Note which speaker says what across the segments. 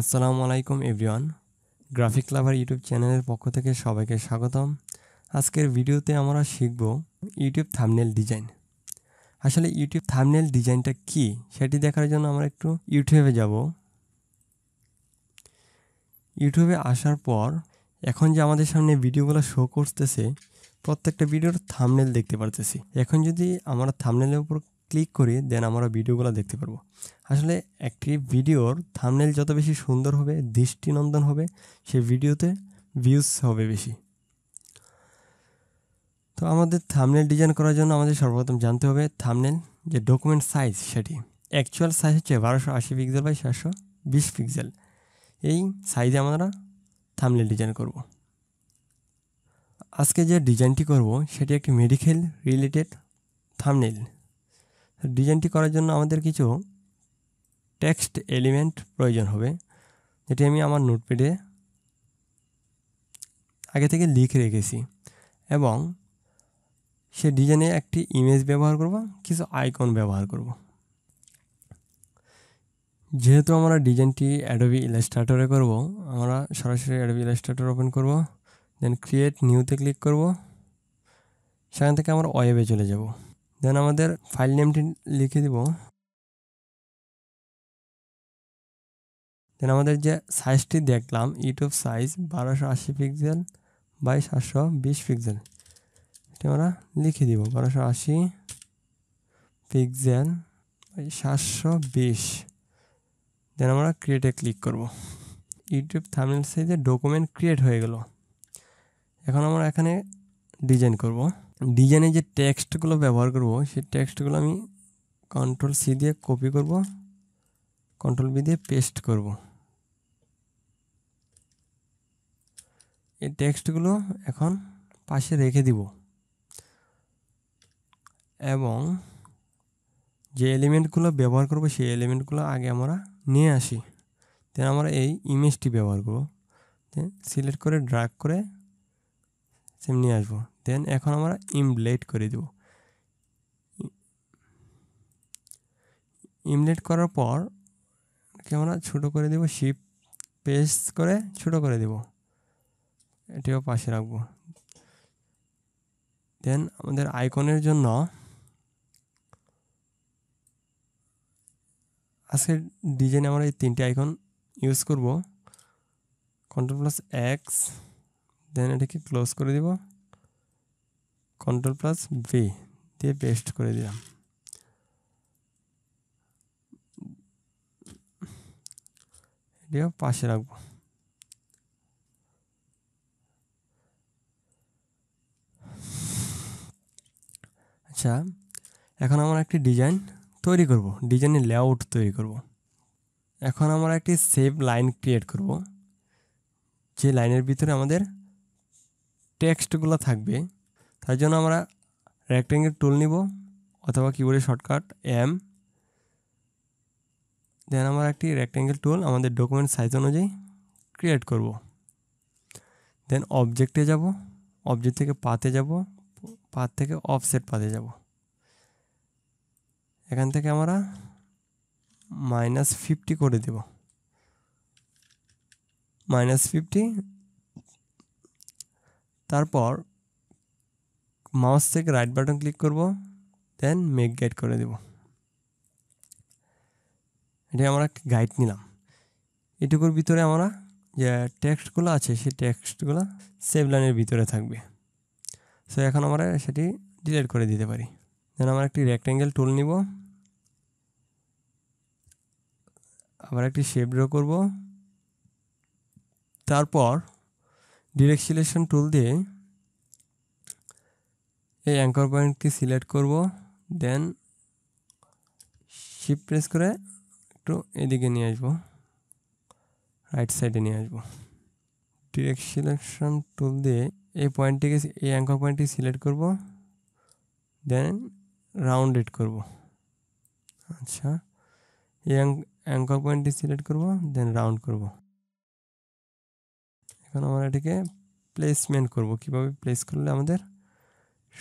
Speaker 1: আসসালামু আলাইকুম everyone graphic লাভার YouTube চ্যানেলের পক্ষ থেকে সবাইকে স্বাগতম আজকের ভিডিওতে আমরা শিখব ইউটিউব থামনেল ডিজাইন আসলে ইউটিউব থামনেল ডিজাইনটা কি সেটি দেখার জন্য আমরা একটু ইউটিউবে যাব ইউটিউবে আসার পর এখন যে আমাদের সামনে ভিডিওগুলো শো করতেছে প্রত্যেকটা ভিডিওর থামনেল দেখতে পারতেছি এখন যদি আমরা থামনেলের উপর ক্লিক করি দেন আমরা ভিডিওগুলো দেখতে পারবো আসলে একটি ভিডিওর থামনেল যত বেশি সুন্দর হবে দৃষ্টিনন্দন হবে সে ভিডিওতে ভিউজ হবে বেশি তো আমাদের থামনেল ডিজাইন করার জন্য আমাদের সর্বপ্রথম জানতে হবে থামনেল যে ডকুমেন্ট সাইজ সেটি অ্যাকচুয়াল সাইজ হচ্ছে বারোশো আশি পিক্সেল বাই সাতশো বিশ পিক্সেল এই সাইজে আমরা থামনেল ডিজাইন করব আজকে যে ডিজাইনটি করব সেটি একটি মেডিকেল রিলেটেড থামনেল ডিজাইনটি করার জন্য আমাদের কিছু টেক্সট এলিমেন্ট প্রয়োজন হবে যেটি আমি আমার নোটপ্যাডে আগে থেকে লিখে রেখেছি এবং সে ডিজাইনে একটি ইমেজ ব্যবহার করব কিছু আইকন ব্যবহার করব যেহেতু আমরা ডিজাইনটি অ্যাডোবি ইলাস্ট্রেটরে করব আমরা সরাসরি অ্যাডোবি ইলাস্ট্রেটর ওপেন করব দেন ক্রিয়েট নিউতে ক্লিক করব সেখান থেকে আমরা ওয়েবে চলে যাবো দেন আমাদের ফাইল নেমটি লিখে দিব দেন আমাদের যে সাইজটি দেখলাম ইউটিউব সাইজ বারোশো আশি পিক্সেল বাই সাতশো বিশ পিক্সেল এটি আমরা লিখে দিব বারোশো আশি পিক্সেল বাই সাতশো বিশ দেন আমরা ক্রিয়েটে ক্লিক করব ইউটিউব থামিল সাইজে ডকুমেন্ট ক্রিয়েট হয়ে গেল এখন আমরা এখানে ডিজাইন করবো ডিজাইনে যে টেক্সটগুলো ব্যবহার করবো সেই টেক্সটগুলো আমি কন্ট্রোল সি দিয়ে কপি করব কন্ট্রোল বি দিয়ে পেস্ট করব এই টেক্সটগুলো এখন পাশে রেখে দিব এবং যে এলিমেন্টগুলো ব্যবহার করব সেই এলিমেন্টগুলো আগে আমরা নিয়ে আসি দেন আমরা এই ইমেজটি ব্যবহার করবো সিলেক্ট করে ড্রাগ করে সেম নিয়ে আসবো দেন এখন আমরা ইমলেট করে দেব ইমলেট করার পর আমরা ছোটো করে দেব শিপ পেস্ট করে ছোটো করে দেব এটিও পাশে রাখবো দেন আমাদের আইকনের জন্য আজকের ডিজাইনে আমরা এই তিনটে আইকন ইউজ করব কন্ট্রোল প্লাস এক্স দেন এটাকে ক্লোজ করে দেবো কন্ট্রোল প্লাস ভি দিয়ে পেস্ট করে দিলাম এটিও পাশে রাখবো আচ্ছা এখন আমরা একটি ডিজাইন তৈরি করব ডিজাইনের লেআউট তৈরি করব এখন আমরা একটি সেভ লাইন ক্রিয়েট করব যে লাইনের ভিতরে আমাদের টেক্সটগুলো থাকবে তার জন্য আমরা রেক্টেঙ্গেল টুল নিব অথবা কিবোর্ডে শর্টকাট এম দেন আমরা একটি রেক্টেঙ্গেল টুল আমাদের ডকুমেন্ট সাইজ অনুযায়ী ক্রিয়েট করব দেন অবজেক্টে যাব অবজেক্ট থেকে পাতে যাব পাত থেকে অফসেট পাতে যাব এখান থেকে আমরা মাইনাস ফিফটি করে দেব মাইনাস ফিফটি তারপর মাউস থেকে রাইট বাটন ক্লিক করব দেন মেক গাইড করে দেব এটা আমরা গাইড নিলাম এটুকুর ভিতরে আমরা যে টেক্সটগুলো আছে সেই টেক্সটগুলো সেভ লাইনের ভিতরে থাকবে সো এখন আমরা সেটি ডিলিট করে দিতে পারি দেন আমরা একটি রেক্ট্যাঙ্গেল টুল নিব আবার একটি শেপ ড্র করব তারপর ডিরেক্ট সিলেকশন টুল দিয়ে এই অ্যাঙ্কর পয়েন্টকে সিলেক্ট করব দেন শিপ প্রেস করে একটু এদিকে নিয়ে আসবো রাইট সাইডে নিয়ে আসবো ডিরেক্ট সিলেকশন টুল দিয়ে এই পয়েন্টটিকে এই অ্যাঙ্কর পয়েন্টটি সিলেক্ট করব দেন রাউন্ডেড করব আচ্ছা এই অ্যাঙ্কর পয়েন্টটি সিলেক্ট করব দেন রাউন্ড করব এখন আমরা এটিকে প্লেসমেন্ট করব কিভাবে প্লেস করলে আমাদের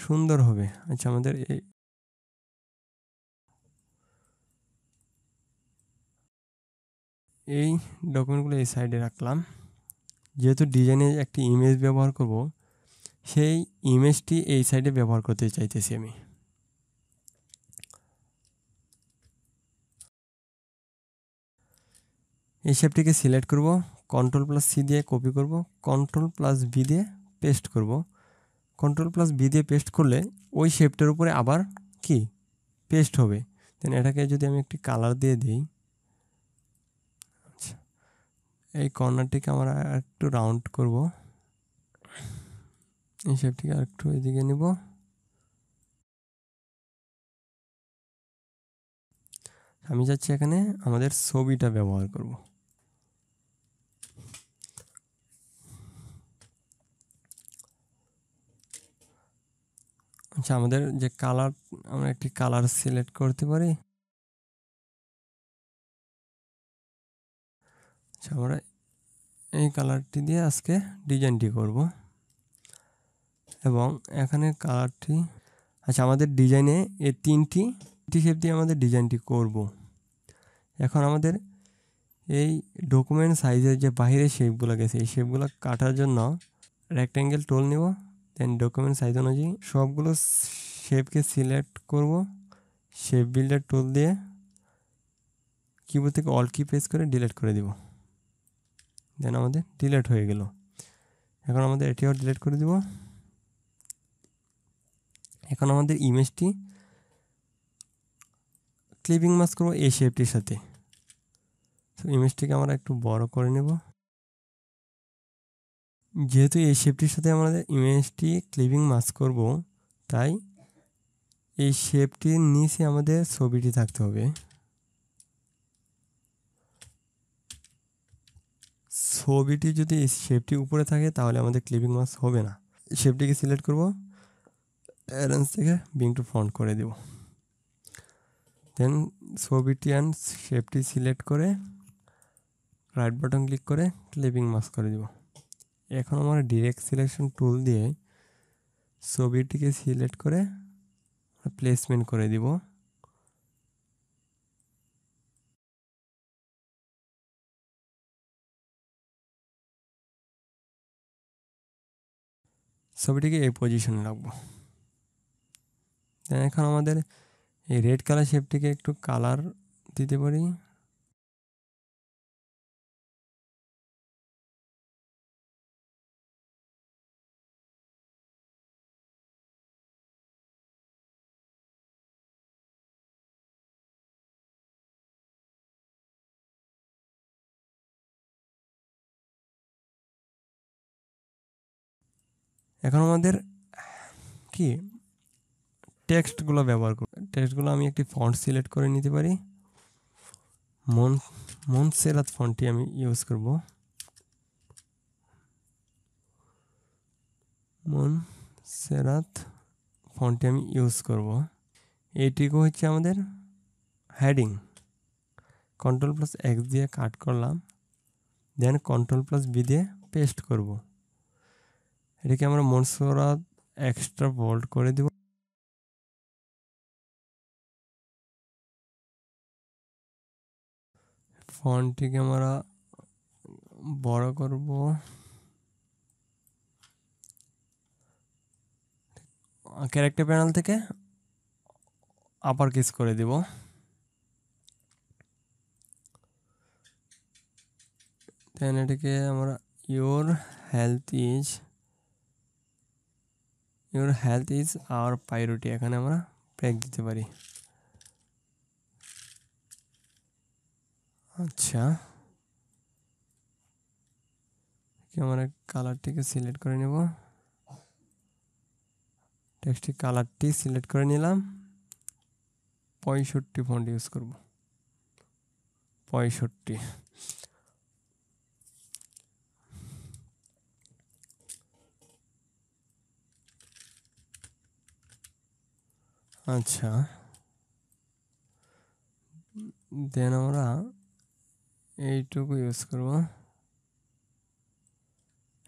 Speaker 1: সুন্দর হবে আচ্ছা আমাদের এই এই ডকুমেন্টগুলো এই সাইডে রাখলাম যেহেতু ডিজাইনে একটি ইমেজ ব্যবহার করব সেই ইমেজটি এই সাইডে ব্যবহার করতে চাইতেছি আমি এই শেপটিকে সিলেক্ট করব কন্ট্রোল প্লাস সি দিয়ে কপি করব কন্ট্রোল প্লাস বি দিয়ে পেস্ট করবো কন্ট্রোল প্লাস বি দিয়ে পেস্ট করলে ওই শেপটার উপরে আবার কি পেস্ট হবে দেন এটাকে যদি আমি একটি কালার দিয়ে দিই আচ্ছা এই কর্নারটিকে আমরা একটু রাউন্ড করব এই শেপটিকে আরেকটু এদিকে নিব আমি যাচ্ছি এখানে আমাদের ছবিটা ব্যবহার করবো আচ্ছা আমাদের যে কালার আমরা একটি কালার সিলেক্ট করতে পারি আচ্ছা আমরা এই কালারটি দিয়ে আজকে ডিজাইনটি করব এবং এখানে কালারটি আচ্ছা আমাদের ডিজাইনে এই তিনটি টি শেপ দিয়ে আমাদের ডিজাইনটি করব এখন আমাদের এই ডকুমেন্ট সাইজের যে বাহিরের শেপগুলো গেছে এই শেপগুলো কাটার জন্য রেক্ট্যাঙ্গেল টোল নিব দেন ডকুমেন্ট সাইজ অনুযায়ী সবগুলো শেপকে সিলেক্ট করব শেপ বিল্ডার টুল দিয়ে কিবোর্ড থেকে অল কি প্রেস করে ডিলেট করে দিব দেন আমাদের ডিলেট হয়ে গেল এখন আমাদের এটিও ডিলেট করে দিব এখন আমাদের ইমেজটি ক্লিপিং মাস্ক করবো এই শেপটির সাথে তো ইমেজটিকে আমরা একটু বড় করে নেবো যেহেতু এই শেপটির সাথে আমাদের ইমেজটি ক্লিপিং মাস করব তাই এই শেপটির নিচে আমাদের ছবিটি থাকতে হবে ছবিটি যদি এই শেপটি উপরে থাকে তাহলে আমাদের ক্লিপিং মাস হবে না শেপটিকে সিলেক্ট করব অ্যারেঞ্জ থেকে বিং টু ফ্রন্ট করে দেব দেন ছবিটি অ্যান্ড শেপটি সিলেক্ট করে রাইট বাটন ক্লিক করে ক্লিপিং মাস করে দেবো এখন আমার ডিরেক্ট সিলেকশন টুল দিয়ে ছবিটিকে সিলেক্ট করে প্লেসমেন্ট করে দিব ছবিটিকে এই পজিশনে রাখবো এখন আমাদের এই রেড কালার শেপটিকে একটু কালার দিতে পারি এখন আমাদের কি টেক্সটগুলো ব্যবহার করব টেক্সটগুলো আমি একটি ফন্ট সিলেক্ট করে নিতে পারি মন মনসেরাত ফন্টটি আমি ইউজ করব মন সেরাত ফন্টটি আমি ইউজ করব এইটিকে হচ্ছে আমাদের হেডিং কন্ট্রোল প্লাস এক্স দিয়ে কাট করলাম দেন কন্ট্রোল প্লাস বি দিয়ে পেস্ট করবো এটাকে আমরা মনসরা এক্সট্রা বোল্ড করে দেব ফন্টটিকে আমরা বড় করব ক্যারেক্টার প্যানেল থেকে আপার কেস করে দেব এটাকে আমরা your health is your health is our priority এখানে আমরা ব্রেক দিতে পারি আচ্ছা আমরা কালারটিকে সিলেক্ট করে নেব টেক্সটি কালারটি সিলেক্ট করে নিলাম পঁয়ষট্টি ফন্ট ইউজ করব পঁয়ষট্টি আচ্ছা দেন আমরা এইটুকু ইউজ করব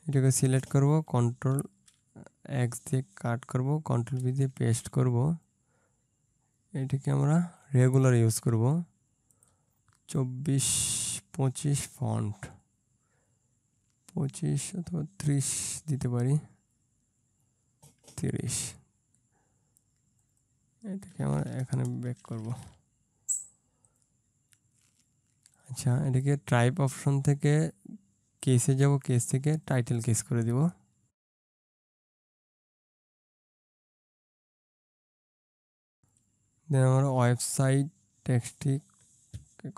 Speaker 1: এটাকে সিলেক্ট করব কন্ট্রোল এক্স দিয়ে কাট করব কন্ট্রোল বি দিয়ে পেস্ট করব এটাকে আমরা রেগুলার ইউজ করব চব্বিশ পঁচিশ ফন্ট পঁচিশ অথবা ত্রিশ দিতে পারি তিরিশ এটাকে আমরা এখানে ব্যাক করব আচ্ছা এটাকে ট্রাইপ অপশন থেকে কেসে যাব কেস থেকে টাইটেল কেস করে দিব দেন আমরা ওয়েবসাইট টেক্সটি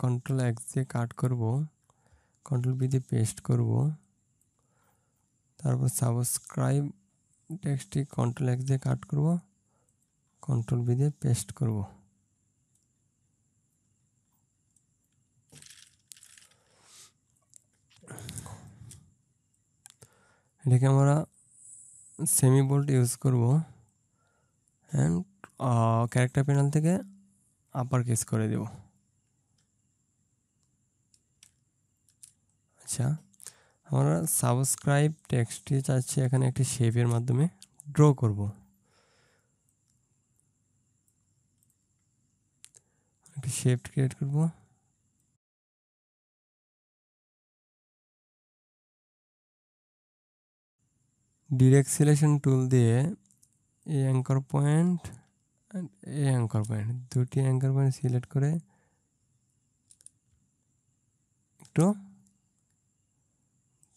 Speaker 1: কন্ট্রোল এক্স দিয়ে কাট করব কন্ট্রোল বি দিয়ে পেস্ট করব তারপর সাবস্ক্রাইব টেক্সটি কন্ট্রোল এক্স দিয়ে কাট করবো কন্ট্রোল বি দিয়ে পেস্ট করব এটাকে আমরা সেমি বোল্ট ইউজ করব অ্যান্ড ক্যারেক্টার প্যানেল থেকে আপার কেস করে দেব আচ্ছা আমরা সাবস্ক্রাইব টেক্সটটি চাচ্ছি এখানে একটি শেপের মাধ্যমে ড্র করবো একটা শেপ ক্রিয়েট করব ডিরেক্ট সিলেকশন টুল দিয়ে এই অ্যাঙ্কর পয়েন্ট এই অ্যাঙ্কর পয়েন্ট দুটি অ্যাঙ্কর পয়েন্ট সিলেক্ট করে একটু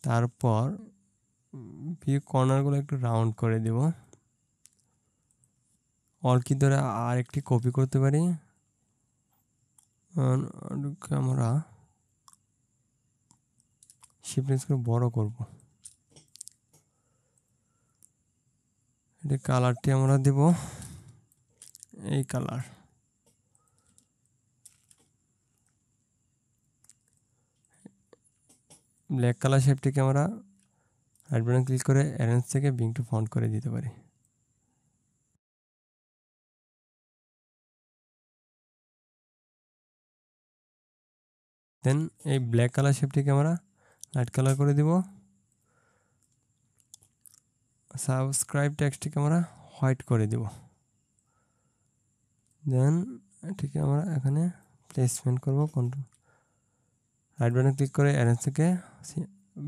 Speaker 1: তারপর ভিউ কর্নারগুলো একটু রাউন্ড করে দেব অল কি ধরে আর একটি কপি করতে পারি আমরা শিফট বড় করব এটা কালারটি আমরা দেব এই কালার ব্ল্যাক কালার শেপটিকে আমরা রাইট ক্লিক করে অ্যারেঞ্জ থেকে বিং টু ফন্ট করে দিতে পারি দেন এই ব্ল্যাক কালার শেপটিকে আমরা লাইট কালার করে দিব সাবস্ক্রাইব ট্যাক্সটিকে আমরা হোয়াইট করে দিব দেন এটিকে আমরা এখানে প্লেসমেন্ট করব কন্ট্রোল রাইট বাটনে ক্লিক করে অ্যারেঞ্জ থেকে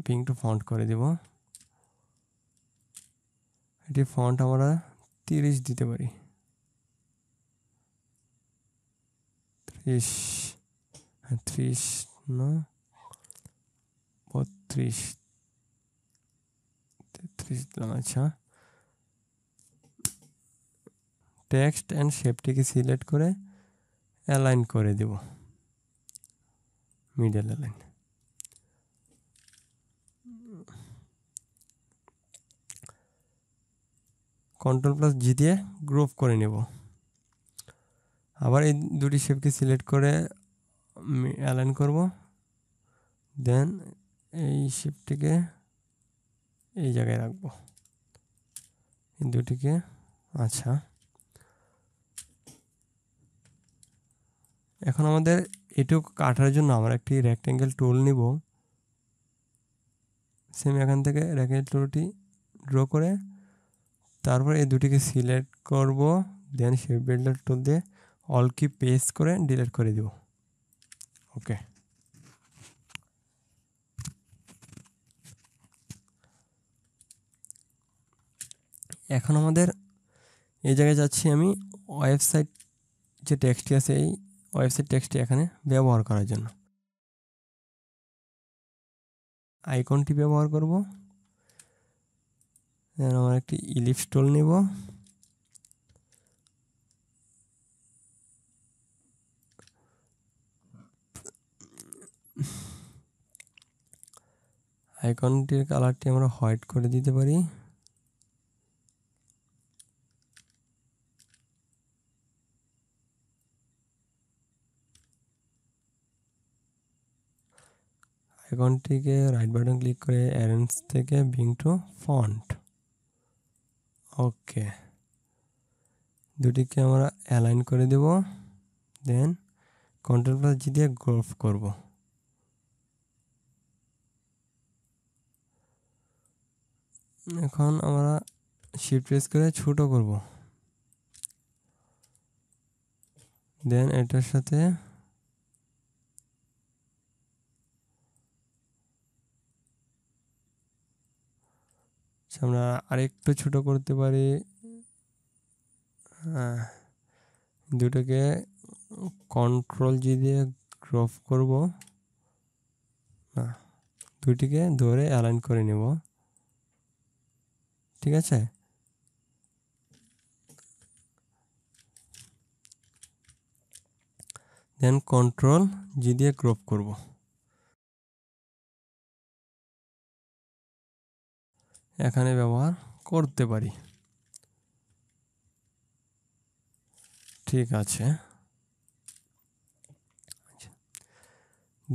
Speaker 1: পিং টু ফন্ট করে দিব এটি ফন্ট আমরা তিরিশ দিতে পারি ত্রিশ হ্যাঁ ত্রিশ বাহান্ন বত্রিশ তেত্রিশ জন আচ্ছা টেক্সট অ্যান্ড শেপটিকে সিলেক্ট করে অ্যালাইন করে দেব middle align control plus G দিয়ে গ্রুপ করে নেব আবার এই দুটি শেপকে সিলেক্ট করে অ্যালাইন করব দেন এই শিপটিকে এই জায়গায় রাখবো এই দুটিকে আচ্ছা এখন আমাদের এটুকু কাটার জন্য আমরা একটি রেক্ট্যাঙ্গেল টুল নিব সেম এখান থেকে রেক্ট্যাঙ্গেল টুলটি ড্র করে তারপর এই দুটিকে সিলেক্ট করব দেন শেপ বিল্ডার টুল দিয়ে অল কি পেস্ট করে ডিলিট করে দেব ওকে এখন আমাদের এই জায়গায় যাচ্ছি আমি ওয়েবসাইট যে টেক্সটটি আছে এই ওয়েবসাইট টেক্সটটি এখানে ব্যবহার করার জন্য আইকনটি ব্যবহার করব আমার একটি ইলিপস টুল নেব আইকনটির কালারটি আমরা হোয়াইট করে দিতে পারি অ্যাকাউন্টটিকে রাইট বাটন ক্লিক করে অ্যারেঞ্জ থেকে বিং টু ফন্ট ওকে দুটিকে আমরা অ্যালাইন করে দেব দেন কন্ট্রোল প্লাস জি দিয়ে গ্রফ করব এখন আমরা শিফট প্রেস করে ছোটো করব দেন এটার সাথে আমরা আরেকটু ছোট করতে পারি হ্যাঁ দুটোকে কন্ট্রোল জি দিয়ে ক্রপ করবো না দুটিকে ধরে অ্যালাইন করে নেব ঠিক আছে দেন কন্ট্রোল জি দিয়ে ক্রপ করবো এখানে ব্যবহার করতে পারি ঠিক আছে আচ্ছা।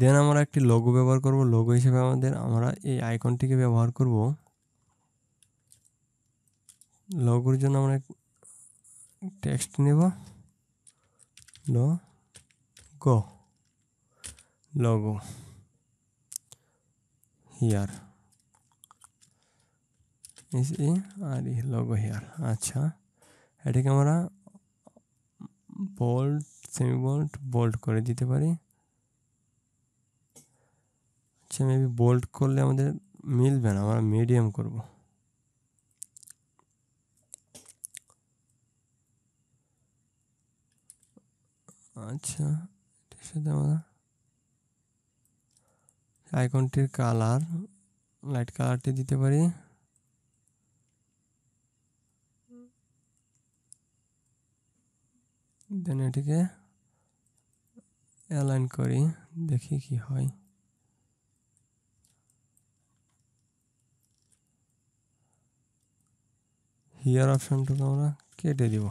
Speaker 1: দেন আমরা একটি লোগো ব্যবহার করব লোগো হিসেবে আমাদের আমরা এই আইকনটিকে ব্যবহার করব লোগোর জন্য আমরা টেক্সট নেব logo logo here S A R E logo here আচ্ছা এটাকে আমরা বোল্ড সেমি বোল্ড বোল্ড করে দিতে পারি আচ্ছা মেবি বোল্ড করলে আমাদের মিলবে না আমরা মিডিয়াম করব আচ্ছা এটার সাথে আমরা আইকনটির কালার লাইট কালারটি দিতে পারি দেন এটিকে অ্যালাইন করি দেখি কি হয় হিয়ার অপশানটুকু আমরা কেটে দিব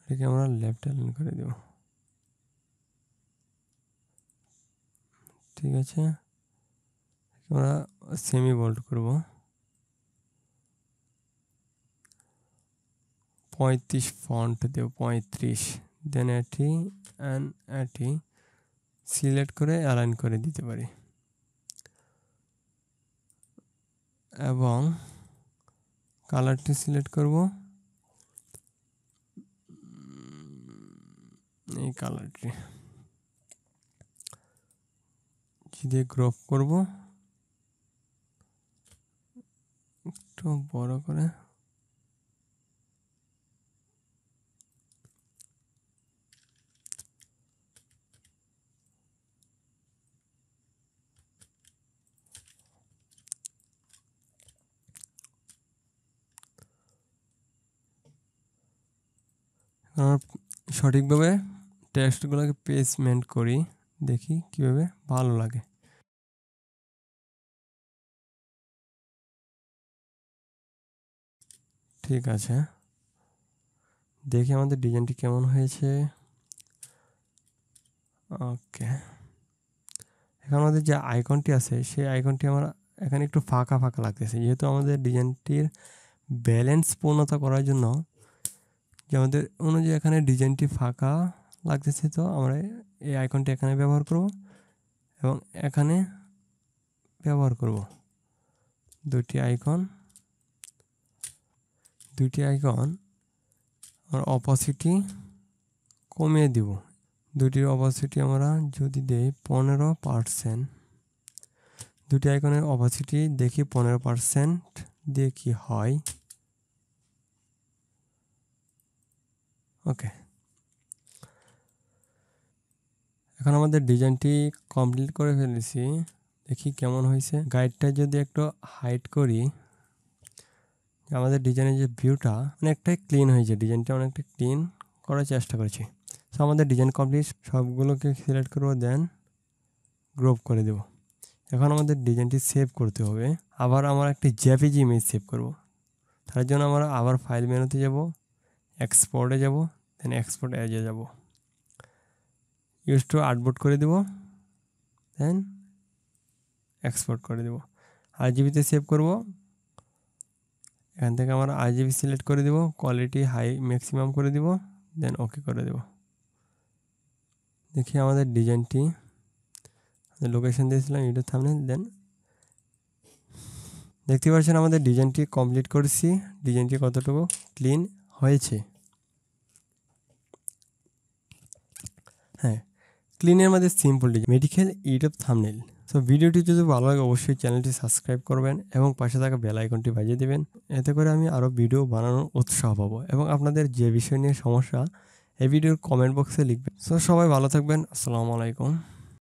Speaker 1: এটিকে আমরা লেফট অ্যালাইন করে দেব ঠিক আছে আমরা সেমি বোল্ড করবো পঁয়ত্রিশ ফন্ট দেব পঁয়ত্রিশ দেন এটি অ্যান্ড এটি সিলেক্ট করে অ্যালাইন করে দিতে পারি এবং কালারটি সিলেক্ট করব এই কালারটি দিয়ে গ্রপ করব একটু বড় করে আমরা সঠিকভাবে টেক্সটগুলোকে পেসমেন্ট করি দেখি কীভাবে ভালো লাগে ঠিক আছে দেখি আমাদের ডিজাইনটি কেমন হয়েছে ওকে এখন আমাদের যে আইকনটি আছে সেই আইকনটি আমার এখানে একটু ফাঁকা ফাঁকা লাগতেছে যেহেতু আমাদের ডিজাইনটির ব্যালেন্স পূর্ণতা করার জন্য যে আমাদের অনুযায়ী এখানে ডিজাইনটি ফাঁকা লাগতেছে তো আমরা এই আইকনটি এখানে ব্যবহার করব এবং এখানে ব্যবহার করব দুটি আইকন দুটি আইকন আমরা অপাসিটি কমিয়ে দিব দুটির অপাসিটি আমরা যদি দেই পনেরো পার্সেন্ট দুটি আইকনের অপাসিটি দেখি পনেরো পার্সেন্ট দিয়ে কী হয় ওকে এখন আমাদের ডিজাইনটি কমপ্লিট করে ফেলেছি দেখি কেমন হয়েছে গাইডটা যদি একটু হাইট করি আমাদের ডিজাইনের যে ভিউটা অনেকটাই ক্লিন হয়েছে ডিজাইনটা অনেকটা ক্লিন করার চেষ্টা করেছি সো আমাদের ডিজাইন কমপ্লিট সবগুলোকে সিলেক্ট করবো দেন গ্রোপ করে দেব এখন আমাদের ডিজাইনটি সেভ করতে হবে আবার আমার একটি জ্যাপিজি ইমেজ সেভ করব তার জন্য আমরা আবার ফাইল মেনুতে যাবো এক্সপোর্টে যাব দেন এক্সপোর্ট অ্যাজে যাব ইউজ টু আউটবোর্ড করে দেব দেন এক্সপোর্ট করে দেব আর জিবিতে সেভ করব এখান থেকে আমার আর জিবি সিলেক্ট করে দেব কোয়ালিটি হাই ম্যাক্সিমাম করে দেব দেন ওকে করে দেব দেখি আমাদের ডিজাইনটি লোকেশন দিয়েছিলাম ইউটিউব সামনে দেন দেখতে পাচ্ছেন আমাদের ডিজাইনটি কমপ্লিট করেছি ডিজাইনটি কতটুকু ক্লিন হয়েছে হ্যাঁ ক্লিনের মধ্যে simple design medical YouTube thumbnail so ভিডিওটি যদি ভালো লাগে অবশ্যই চ্যানেলটি সাবস্ক্রাইব করবেন এবং পাশে থাকা বেল আইকনটি বাজিয়ে দেবেন এতে করে আমি আরও ভিডিও বানানোর উৎসাহ পাবো এবং আপনাদের যে বিষয় নিয়ে সমস্যা এই ভিডিওর কমেন্ট বক্সে লিখবেন সো সবাই ভালো থাকবেন আসসালামু আলাইকুম